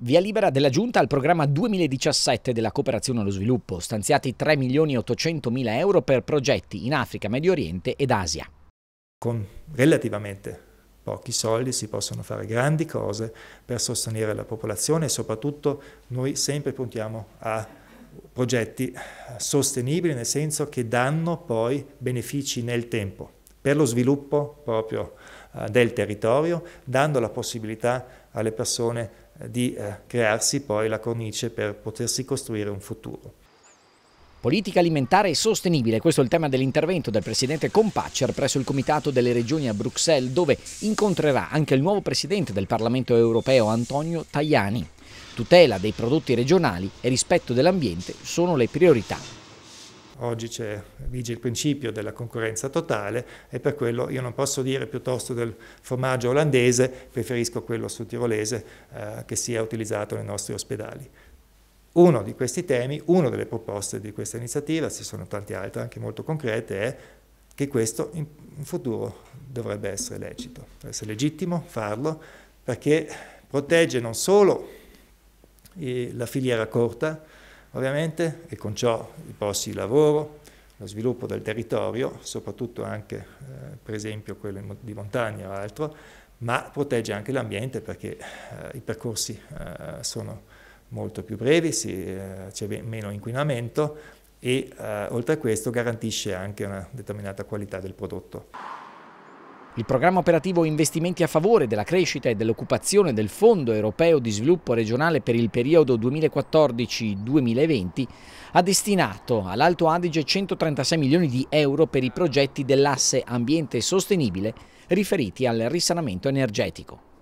Via libera della Giunta al programma 2017 della cooperazione allo sviluppo, stanziati 3 milioni 800 mila euro per progetti in Africa, Medio Oriente ed Asia. Con relativamente pochi soldi si possono fare grandi cose per sostenere la popolazione e soprattutto noi sempre puntiamo a progetti sostenibili nel senso che danno poi benefici nel tempo per lo sviluppo proprio eh, del territorio, dando la possibilità alle persone di di eh, crearsi poi la cornice per potersi costruire un futuro. Politica alimentare e sostenibile, questo è il tema dell'intervento del presidente Compaccer presso il Comitato delle Regioni a Bruxelles, dove incontrerà anche il nuovo presidente del Parlamento europeo Antonio Tajani. Tutela dei prodotti regionali e rispetto dell'ambiente sono le priorità oggi vige il principio della concorrenza totale e per quello io non posso dire piuttosto del formaggio olandese, preferisco quello sul tirolese eh, che sia utilizzato nei nostri ospedali. Uno di questi temi, una delle proposte di questa iniziativa, ci sono tante altre anche molto concrete, è che questo in, futuro dovrebbe essere lecito, dovrebbe essere legittimo farlo perché protegge non solo la filiera corta, Ovviamente, e con ciò i posti di lavoro, lo sviluppo del territorio, soprattutto anche eh, per esempio quello di montagna o altro, ma protegge anche l'ambiente perché eh, i percorsi eh, sono molto più brevi, eh, c'è meno inquinamento e eh, oltre a questo garantisce anche una determinata qualità del prodotto. Il programma operativo Investimenti a favore della crescita e dell'occupazione del Fondo europeo di sviluppo regionale per il periodo 2014-2020 ha destinato all'Alto Adige 136 milioni di euro per i progetti dell'asse ambiente sostenibile riferiti al risanamento energetico.